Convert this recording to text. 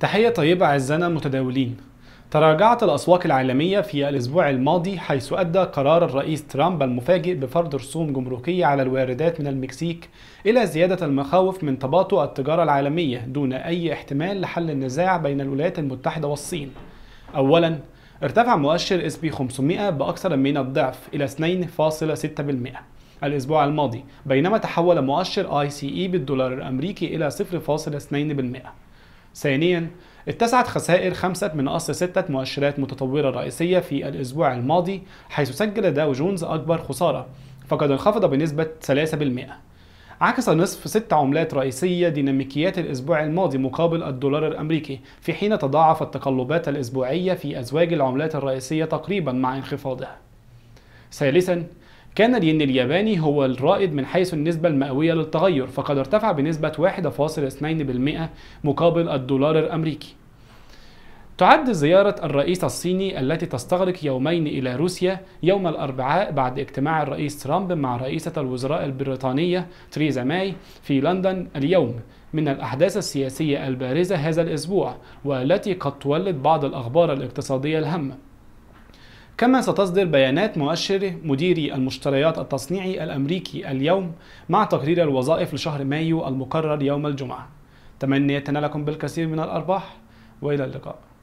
تحية طيبة أعزائنا المتداولين تراجعت الأسواق العالمية في الأسبوع الماضي حيث أدى قرار الرئيس ترامب المفاجئ بفرض رسوم جمركية على الواردات من المكسيك إلى زيادة المخاوف من تباطؤ التجارة العالمية دون أي احتمال لحل النزاع بين الولايات المتحدة والصين. أولاً ارتفع مؤشر اس بي 500 بأكثر من الضعف إلى 2.6% الأسبوع الماضي بينما تحول مؤشر اي سي اي بالدولار الأمريكي إلى 0.2%. ثانيا اتسعت خسائر خمسة من أصل ستة مؤشرات متطورة رئيسية في الأسبوع الماضي حيث سجل داو جونز أكبر خسارة فقد انخفض بنسبة 3% عكس نصف ست عملات رئيسية ديناميكيات الأسبوع الماضي مقابل الدولار الأمريكي في حين تضاعف التقلبات الأسبوعية في أزواج العملات الرئيسية تقريبا مع انخفاضها ثالثا كان الين الياباني هو الرائد من حيث النسبة المئوية للتغير فقد ارتفع بنسبة 1.2% مقابل الدولار الأمريكي تعد زيارة الرئيس الصيني التي تستغرق يومين إلى روسيا يوم الأربعاء بعد اجتماع الرئيس ترامب مع رئيسة الوزراء البريطانية تريزا ماي في لندن اليوم من الأحداث السياسية البارزة هذا الأسبوع والتي قد تولد بعض الأخبار الاقتصادية الهامة كما ستصدر بيانات مؤشر مديري المشتريات التصنيعي الأمريكي اليوم مع تقرير الوظائف لشهر مايو المقرر يوم الجمعة تمنيتنا لكم بالكثير من الأرباح وإلى اللقاء